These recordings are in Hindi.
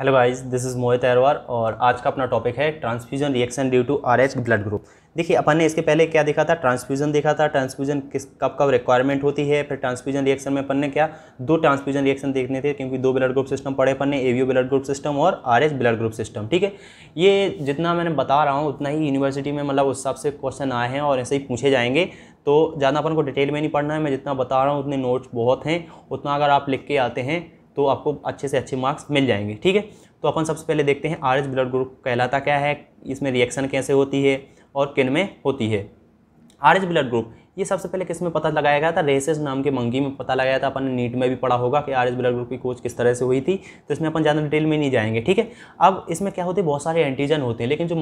Hello guys this is Mohit Arwar और आज का अपना टॉपिक है transfusion reaction due to R H blood group देखिए अपन ने इसके पहले क्या देखा था ट्रांसफ्यूजन देखा था ट्रांसफ्यूजन किस कब कब रिक्वायरमेंट होती है फिर ट्रांसफ्यूजन रिएक्शन में अपन ने क्या दो ट्रांसफ्यूजन रिएक्शन देखने थे क्योंकि दो ब्लड ग्रुप सिस्टम पढ़े अपन ने ए ब्लड ग्रुप सिस्टम और आर ब्लड ग्रुप सिस्टम ठीक है ये जितना मैंने बता रहा हूँ उतना ही यूनिवर्सिटी में मतलब उस हिसाब से क्वेश्चन आए हैं और ऐसे ही पूछे जाएंगे तो ज़्यादा अपन को डिटेल में नहीं पढ़ना है मैं जितना बता रहा हूँ उतने नोट्स बहुत हैं उतना अगर आप लिख के आते हैं तो आपको अच्छे से अच्छे मार्क्स मिल जाएंगे ठीक है तो अपन सबसे पहले देखते हैं आर ब्लड ग्रुप कहलाता क्या है इसमें रिएक्शन कैसे होती है और किन में होती है आर ब्लड ग्रुप ये सबसे पहले किस में पता लगाया गया था रेसेस नाम के मंगी में पता लगाया था अपन ने नीट में भी पढ़ा होगा कि आर एच ब्लड ग्रुप की कोच किस तरह से हुई थी तो इसमें अपन ज़्यादा डिटेल में नहीं जाएंगे ठीक है अब इसमें क्या होते हैं बहुत सारे एंटीजन होते हैं लेकिन जो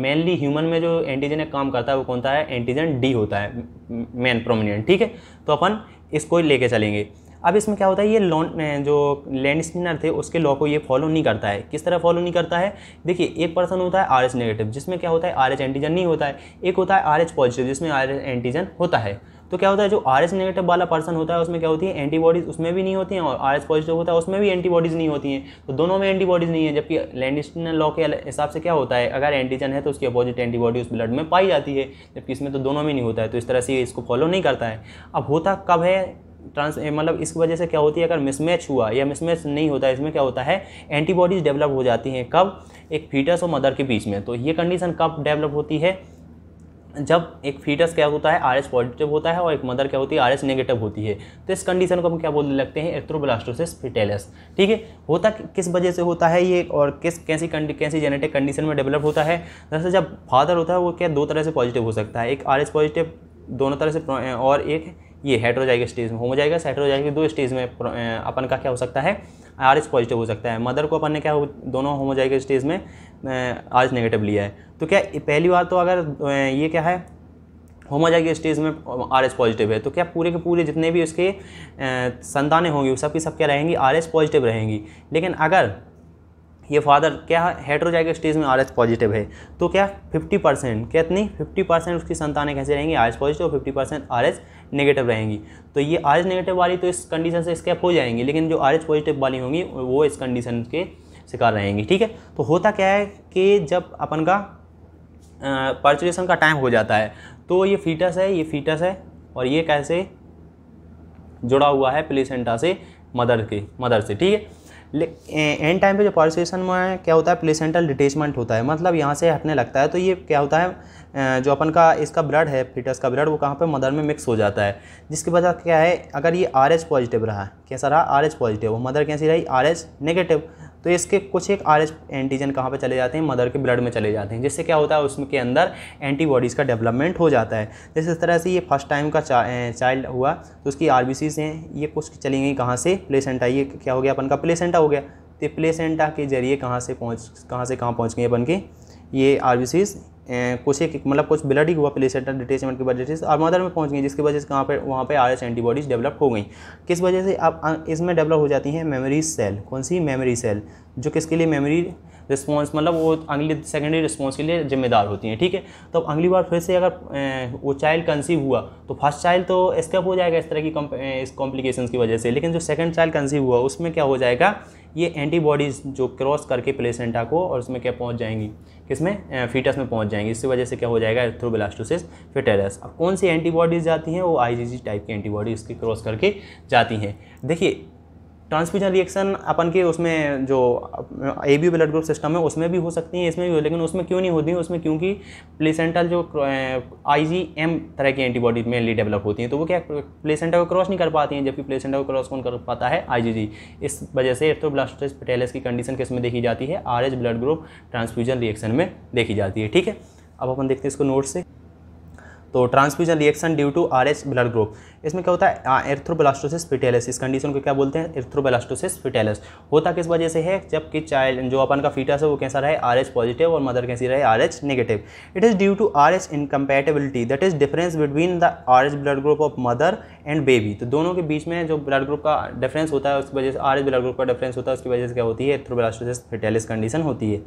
मेनली ह्यूमन में जो एंटीजन एक काम करता है वो कौन सा है एंटीजन डी होता है मेन प्रोमिनेंट ठीक है तो अपन इसको लेके चलेंगे अब इसमें क्या होता है ये लॉन जो लैंड स्पिनर थे उसके लॉ को ये फॉलो नहीं करता है किस तरह फॉलो नहीं करता है देखिए एक पर्सन होता है आर नेगेटिव जिसमें क्या होता है आर एंटीजन नहीं होता है एक होता है आर पॉजिटिव जिसमें आर एंटीजन होता है तो क्या होता है जो आर एच नेगेटिव वाला पर्सन होता है उसमें क्या होती है एंटीबॉडीज़ उसमें भी नहीं होती हैं और आर एच पॉजिटिव होता है उसमें भी एंटीबॉडीज़ नहीं होती हैं तो दोनों में एंटीबॉडीज़ नहीं है जबकि स्पिनर लॉ के हिसाब से क्या होता है अगर एंटीजन है तो उसकी अपोजिट एंटीबॉडी उस ब्लड में पाई जाती है जबकि इसमें तो दोनों में नहीं होता है तो इस तरह से इसको फॉलो नहीं करता है अब होता कब है ट्रांस eh, मतलब इस वजह से क्या होती है अगर मिसमैच हुआ या मिसमैच नहीं होता इसमें क्या होता है एंटीबॉडीज़ डेवलप हो जाती हैं कब एक फीटस और मदर के बीच में तो ये कंडीशन कब डेवलप होती है जब एक फीटस क्या होता है आर एस पॉजिटिव होता है और एक मदर क्या होती है आर एस नेगेटिव होती है तो इस कंडीशन को हम क्या बोलने लगते हैं एथ्रोब्लास्टोसिस फिटेलस ठीक है होता किस वजह से होता है ये और किस कैसी कैसी जेनेटिक कंडीशन में डेवलप होता है जैसे जब फादर होता है वो क्या दो तरह से पॉजिटिव हो सकता है एक आर एस पॉजिटिव दोनों तरह से और एक ये हेट्रोजाइग स्टेज में होमोजाइगस हेट्रोजाइग दो स्टेज में अपन का क्या हो सकता है आर एस पॉजिटिव हो सकता है मदर को अपन ने क्या हो दोनों होमोजाइगस स्टेज में आर एस नेगेटिव लिया है तो क्या पहली बार तो अगर ये क्या है होमोजाइगस स्टेज में आर एस पॉजिटिव है तो क्या पूरे के पूरे जितने भी उसके संतानें होंगी सब सबकी सब क्या रहेंगी आर एस पॉजिटिव रहेंगी लेकिन अगर ये फादर क्या हेट्रोजाइगस स्टेज में आर एच पॉजिटिव है तो क्या 50 परसेंट कितनी 50 परसेंट उसकी संतानें कैसे रहेंगी आर एच पॉजिटिव और fifty percent R H negative रहेंगी तो ये आर एच नेगेटिव वाली तो इस कंडीशन से स्केप हो जाएंगी लेकिन जो आर एच पॉजिटिव वाली होंगी वो इस कंडीशन के शिकार रहेंगी ठीक है तो होता क्या है कि जब अपन का पर्चुरेशन का टाइम हो जाता है तो ये फीटस है ये फीटस है और ये कैसे जुड़ा हुआ है प्लेसेंटा से मदर के मदर से ठीक है एंड टाइम पे जो पॉलिसेशन में क्या होता है प्लेसेंटल डिटेचमेंट होता है मतलब यहाँ से हटने लगता है तो ये क्या होता है जो अपन का इसका ब्लड है फिटस का ब्लड वो कहाँ पे मदर में मिक्स हो जाता है जिसकी वजह क्या है अगर ये आर पॉजिटिव रहा कैसा रहा आर पॉजिटिव मदर कैसी रही आर नेगेटिव तो इसके कुछ एक आर एंटीजन कहाँ पर चले जाते हैं मदर के ब्लड में चले जाते हैं जिससे क्या होता है उसके अंदर एंटीबॉडीज़ का डेवलपमेंट हो जाता है जैसे इस तरह से ये फर्स्ट टाइम का चाइल्ड हुआ तो उसकी आर हैं ये कुछ चली गई कहाँ से प्लेसेंटा ये क्या हो गया अपन का प्लेसेंटा हो गया तो प्लेसेंटा के जरिए कहाँ से पहुँच कहाँ से कहाँ पहुँच गए अपन के ये आर कुछ एक मतलब कुछ ब्लड ही हुआ प्लेसेंटर डिटेचमेंट मतलब की वजह से तो मदर में पहुंच गई जिसकी वजह से कहाँ पर वहाँ पर आर एस एंटीबॉडीज़ डेवलप हो गई किस वजह से अब इसमें डेवलप हो जाती हैं मेमोरी सेल कौन सी मेमोरी सेल जो किसके लिए मेमोरी रिस्पॉन्स मतलब वो अगली सेकेंडरी रिस्पॉन्स के लिए जिम्मेदार होती हैं ठीक है थीके? तो अब अगली बार फिर से अगर वो चाइल्ड कंसीव हुआ तो फर्स्ट चाइल्ड तो स्केप हो जाएगा इस तरह की कॉम्प्लिकेशन की वजह से लेकिन जो सेकेंड चाइल्ड कंसीव हुआ उसमें क्या हो जाएगा ये एंटीबॉडीज़ जो क्रॉस करके प्लेसेंटा को और उसमें क्या पहुँच जाएंगी किसमें फीटस में पहुँच जाएंगी इसकी वजह से क्या हो जाएगा ब्लास्टोसिस फिटेरस अब कौन सी एंटीबॉडीज़ जाती हैं वो आईजीजी टाइप की एंटीबॉडीज़ के क्रॉस करके जाती हैं देखिए ट्रांसफ्यूजन रिएक्शन अपन के उसमें जो A B blood group system है उसमें भी हो सकती है इसमें भी हो लेकिन उसमें क्यों नहीं होती है उसमें क्योंकि प्लेसेंटल जो आई जी एम तरह की एंटीबॉडी मेनली डेवलप होती हैं तो वो क्या प्लेसेंटा को क्रॉस नहीं कर पाती हैं जबकि प्लेसेंटा को क्रॉस कौन कर पाता है आई जी जी इस वजह से एर्थोब्लास्टिस पेटेलस की कंडीशन किस में देखी जाती है R H blood group transfusion reaction में देखी जाती है ठीक है अब अपन देखते हैं इसको नोट से तो transfusion reaction due to R S blood group इसमें क्या होता है एर्थ्रोबलास्टोसिस फिटेलस इस कंडीशन को क्या बोलते हैं एर्थ्रोबलास्टोसिस फिटेलस होता किस वजह से है जबकि चाइल्ड जो अपन का फीटस है वो कैसा रहे आर एच पॉजिटिव और मदर कैसी रहे R H negative it is due to R H incompatibility that is difference between the R H blood group of mother and baby तो दोनों के बीच में जो ब्लड ग्रुप का डिफरेंस होता है उसकी वजह से आर एच ब्लड ग्रुप का डिफरेंस होता है उसकी वजह से क्या होती है एर्थ्रोबलास्टोसिस फिटेलस कंडीशन होती है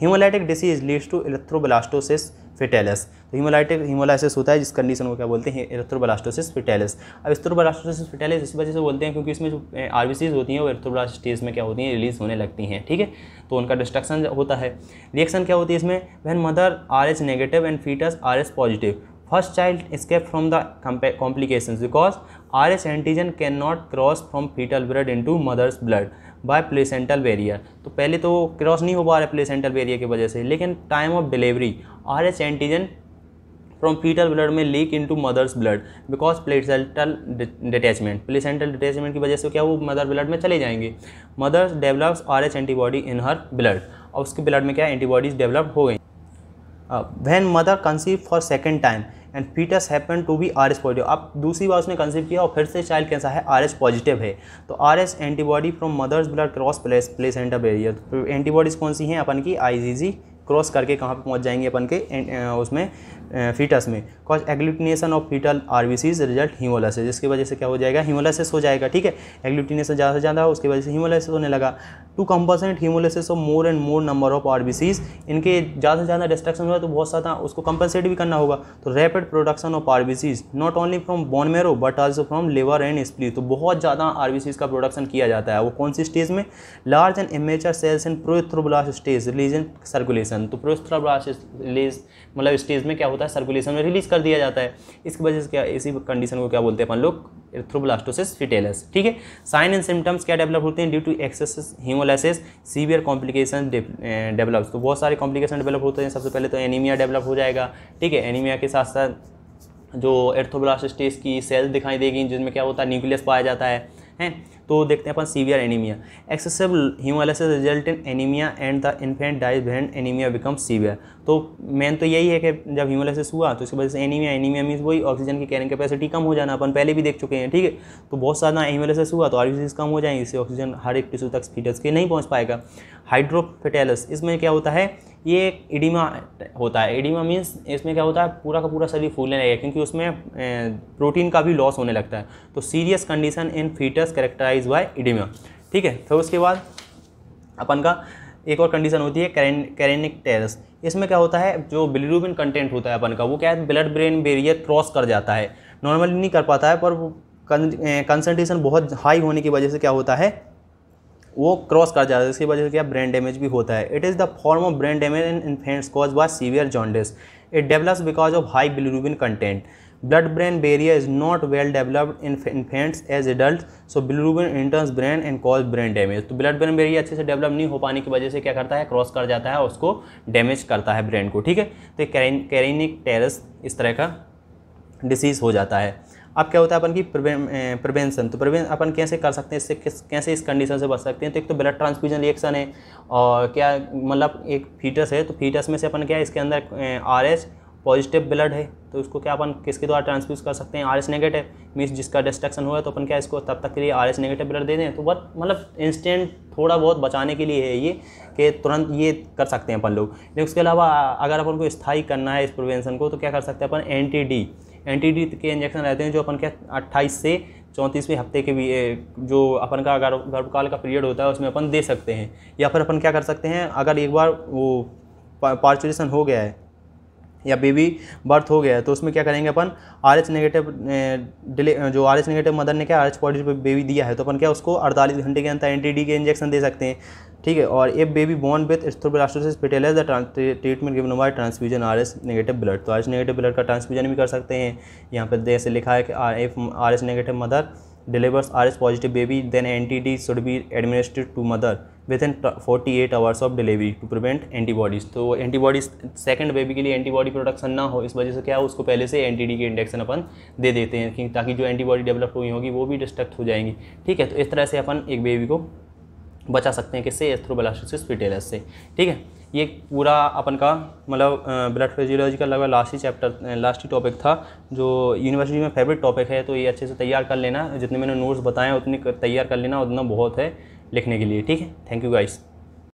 haemolytic disease leads to erythroblastosis fetalis तो हिमोलाइटिक हिमोलाइसिस होता है जिस कंडीशन को क्या बोलते हैं इरेथ्रोब्लास्टोसिस फिटेलिस अब इरेथ्रोब्लास्टोसिस फिटेलिस इस वजह से बोलते हैं क्योंकि इसमें जो आरबीसीज होती हैं वो एरथ्रोब्लास्टेज में क्या होती हैं रिलीज होने लगती हैं ठीक है थीके? तो उनका डिस्ट्रक्शन होता है रिएक्शन क्या होती है इसमें when mother R H negative and foetus R H positive first child escape from the complication because R H antigen can not cross from foetal blood to mother's blood by placental barrier तो पहले तो क्रॉस नहीं हो पा रहा है प्लेसेंटल बेरियर की वजह से लेकिन time of delivery R H antigen from foetal blood में leak into mother's blood because placental detachment placental detachment की वजह से क्या वो मदर ब्लड में चले जाएंगे mother's develops R H antibody in her blood और उसके ब्लड में क्या एंटीबॉडीज डेवलप हो गई when mother conceive for second time and foetus happen to be R S positive अब दूसरी बार उसने कंसीव किया और फिर से चाइल्ड कैसा है आर एस पॉजिटिव है तो R S antibody from mother's blood cross place placenta barrier antibodies कौन सी हैं अपन की आई जी जी क्रॉस करके कहाँ पर पहुँच जाएंगे अपन के अं, अं, उसमें फीटस में cause agglutination of foetal RBCs result haemolysis जिसकी वजह से क्या हो जाएगा हीमोलाइसिस हो जाएगा ठीक है एग्लूटिनेशन ज़्यादा से ज़्यादा उसकी वजह से हीमोलाइसिस होने लगा to compensate haemolysis of more and more number of RBCs इनके ज़्यादा से ज़्यादा डिस्ट्रक्शन हुआ तो बहुत ज़्यादा उसको कंपनसेट भी करना होगा तो rapid production of RBCs not only from bone marrow but also from liver and spleen तो बहुत ज़्यादा आरबीसीज का प्रोडक्शन किया जाता है वो कौन सी स्टेज में large and immature cells in proerythroblast stage release in circulation तो प्रोथ्रोब्लास्ट मतलब स्टेज में क्या होता होता है सर्कुलेशन में रिलीज कर दिया जाता है इसकी वजह से क्या इसी कंडीशन को क्या बोलते हैं अपन लोग एर्थ्रोब्लास्टोसिस फिटेलस ठीक है साइन एंड सिम्टम्स क्या डेवलप होते हैं due to excess haemolysis severe complication develop तो बहुत सारे कॉम्प्लिकेशन डेवलप होते हैं सबसे पहले तो एनीमिया डेवलप हो जाएगा ठीक है एनीमिया के साथ साथ जो एर्थोब्लास्टिस की सेल्स दिखाई देगी जिनमें क्या होता है न्यूक्लियस पाया जाता है हैं तो देखते हैं अपन severe anaemia excessive haemolysis result in anaemia and the infant dies ब्रेंड एनीमिया बिकम सीवियर तो मेन तो यही है कि जब हीमोलिसिस हुआ तो इसकी वजह से एनीमिया एनीमिया मीन वही ऑक्सीजन की कैरिंग कैपेसिटी कम हो जाना अपन पहले भी देख चुके हैं ठीक है तो बहुत सारा हीमोलिसिस हुआ तो आर कम हो जाएंगे इससे ऑक्सीजन हर एक टिशू तक फीटस के नहीं पहुँच पाएगा हाइड्रोफिटेलस इसमें क्या होता है ये एक इडिमा होता है इडिमा मीन्स इसमें क्या होता है पूरा का पूरा शरीर फूलने लगेगा क्योंकि उसमें प्रोटीन का भी लॉस होने लगता है तो serious condition in foetus characterise by oedema ठीक है तो उसके बाद अपन का एक और कंडीशन होती है कैरेनिक टेरस इसमें क्या होता है जो बिलिरुबिन कंटेंट होता है अपन का वो क्या है ब्लड ब्रेन बेरियर क्रॉस कर जाता है नॉर्मली नहीं कर पाता है पर कंसनट्रेशन बहुत हाई होने की वजह से क्या होता है वो क्रॉस कर जाता है इसकी वजह से क्या ब्रेन डैमेज भी होता है it is the form of brain damage in infants cause by severe jaundice it develops because of high bilirubin content blood brain barrier is not well developed in infants as adult so bilirubin enters brain and cause brain damage तो ब्लड ब्रेन बेरियर अच्छे से डेवलप नहीं हो पाने की वजह से क्या करता है क्रॉस कर जाता है उसको डैमेज करता है ब्रेन को ठीक है तो कैरेनिक टेरस इस तरह का डिसीज़ हो जाता है अब क्या होता है अपन की प्रिवेंशन तो प्रिवें अपन कैसे कर सकते हैं इससे किस कैसे इस कंडीशन से बच सकते हैं तो एक तो ब्लड ट्रांसफ्यूजन रिएक्शन है और क्या मतलब एक फीटस है तो फीटस में से अपन क्या है इसके अंदर आर एच पॉजिटिव ब्लड है तो उसको क्या अपन किसके द्वारा ट्रांसफ्यूज कर सकते हैं आर एस नेगेटिव मीन्स जिसका डिस्ट्रक्शन हुआ है तो अपन क्या इसको तब तक के लिए आर एस नेगेटिव ब्लड दे दें तो बहुत मतलब इंस्टेंट थोड़ा बहुत बचाने के लिए है ये कि तुरंत ये कर सकते हैं अपन लोग लेकिन उसके अलावा अगर अपन को स्थाई करना है इस प्रिवेंशन को तो क्या कर सकते हैं अपन एन टी डी एंटीडी के इंजेक्शन रहते हैं जो अपन के अट्ठाईस से चौंतीसवें हफ्ते के भी जो अपन का गर्भकाल का पीरियड होता है उसमें अपन दे सकते हैं या फिर अपन क्या कर सकते हैं अगर एक बार वो पार्चुरेशन हो गया है या बेबी बर्थ हो गया है तो उसमें क्या करेंगे अपन आर एच नेगेटिव डिले जो आर एच नेगेटिव मदर ने क्या आर एच पॉजिटिव बेबी दिया है तो अपन क्या उसको अड़तालीस घंटे के अंदर एन टी डी के इंजेक्शन दे सकते हैं ठीक है और a baby born with erythroblastosis fetalis the treatment given by transfusion R S negative blood तो आर एस नेगेटिव ब्लड का ट्रांसफ्यूजन भी कर सकते हैं यहाँ पर जैसे लिखा है कि R F R S negative mother delivers R S positive baby then anti D should be administered to mother within forty eight hours of delivery to prevent antibodies तो एंटीबॉडीज सेकेंड बेबी के लिए एंटीबॉडी प्रोडक्शन ना हो इस वजह से क्या हो उसको पहले से एन टी डी के इंडक्शन अपन दे देते हैं ताकि जो एंटीबॉडी डेवलप हुई होगी वो भी डिस्ट्रक्ट हो जाएंगी ठीक है तो इस तरह से अपन एक बेबी को बचा सकते हैं किससे ब्लास्टोसिस फिटेलस से ठीक है ये पूरा अपन का मतलब ब्लड फिजियोलॉजी का लगभग लास्ट ही चैप्टर लास्ट ही टॉपिक था जो यूनिवर्सिटी में फेवरेट टॉपिक है तो ये अच्छे से तैयार कर लेना जितने मैंने नोट्स बताए उतने तैयार कर लेना उतना बहुत है लिखने के लिए ठीक है थैंक यू गाइस